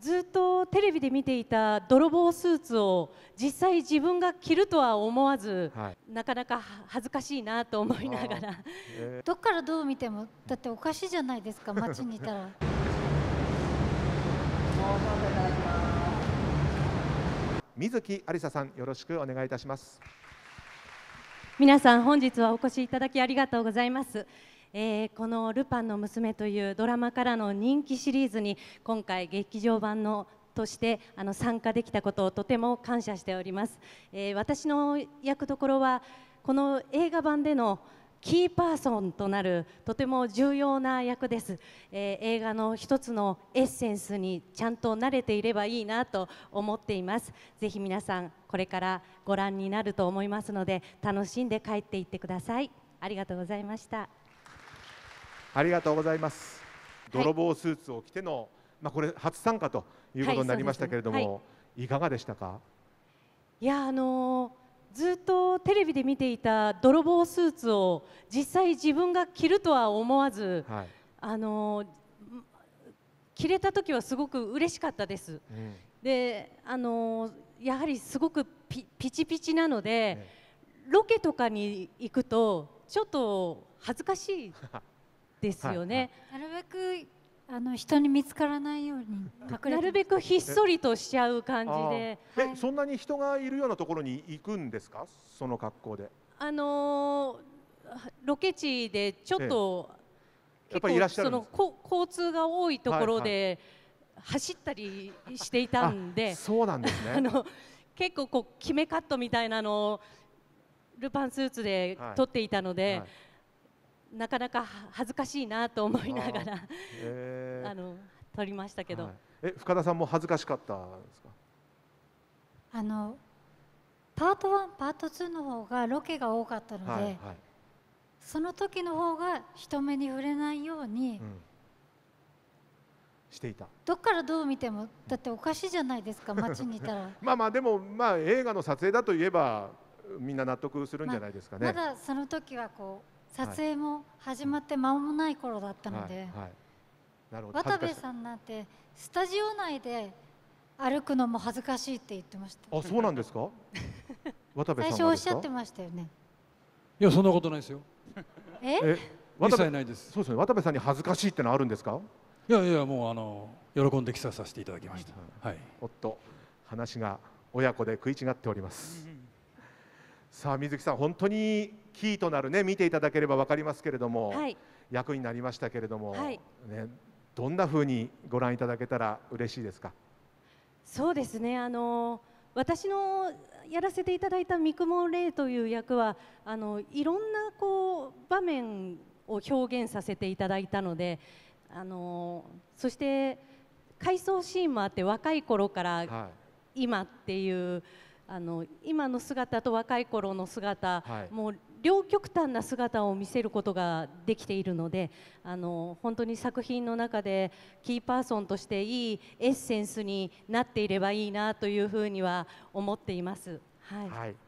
ずっとテレビで見ていた泥棒スーツを実際自分が着るとは思わず、はい、なかなか恥ずかしいなと思いながら、えー、どっからどう見てもだっておかしいじゃないですか 街にいたら。水木有沙さんよろしくお願いいたします皆さん本日はお越しいただきありがとうございますえー、この「ルパンの娘」というドラマからの人気シリーズに今回劇場版のとしてあの参加できたことをとても感謝しております、えー、私の役どころはこの映画版でのキーパーソンとなるとても重要な役です、えー、映画の一つのエッセンスにちゃんと慣れていればいいなと思っていますぜひ皆さんこれからご覧になると思いますので楽しんで帰っていってくださいありがとうございましたありがとうございます。泥棒スーツを着ての、まあ、これ初参加ということになりましたけれども、はいねはい、いかがでしたかいやあのー、ずっとテレビで見ていた泥棒スーツを実際自分が着るとは思わず、はい、あのー、着れた時はすごく嬉しかったです。うん、であのー、やはりすごくピチピチなので、ね、ロケとかに行くとちょっと恥ずかしい ですよね。なるべくあの人に見つからないように隠れなるべくひっそりとしちゃう感じでえ、はい、そんなに人がいるようなところに行くんですかその格好であのー、ロケ地でちょっと、ええ、やっぱりいらっしゃるその交通が多いところで走ったりしていたんで、はいはい、そうなんですねあの結構こう決めカットみたいなのをルパンスーツで撮っていたので、はいはいなかなか恥ずかしいなと思いながらあ、えー、あの撮りましたけど、はい、え深田さんも恥ずかしかったですかあのパート1パート2の方がロケが多かったので、はいはい、その時の方が人目に触れないように、うん、していたどっからどう見てもだっておかしいじゃないですか 街にいたらまあまあでもまあ映画の撮影だといえばみんな納得するんじゃないですかね、ままだその時はこう撮影も始まって間もない頃だったので、渡部さんなんてスタジオ内で歩くのも恥ずかしいって言ってましたあそうなんですか渡部さん最初おっしゃってましたよねいやそんなことないですよえ一切ないですそうですね渡部さんに恥ずかしいってのあるんですかいやいやもうあの喜んで着ささせていただきました、はい、おっと話が親子で食い違っております、さあ水木さん本当にキーとなるね見ていただければ分かりますけれども、はい、役になりましたけれども、はい、ね、どんなふうにご覧いただけたら嬉しいですかそうですねあの私のやらせていただいた三雲霊という役はあのいろんなこう場面を表現させていただいたのであのそして回想シーンもあって若い頃から今っていう、はい、あの今の姿と若い頃の姿、はい、もう両極端な姿を見せることができているのであの本当に作品の中でキーパーソンとしていいエッセンスになっていればいいなというふうには思っています。はい、はい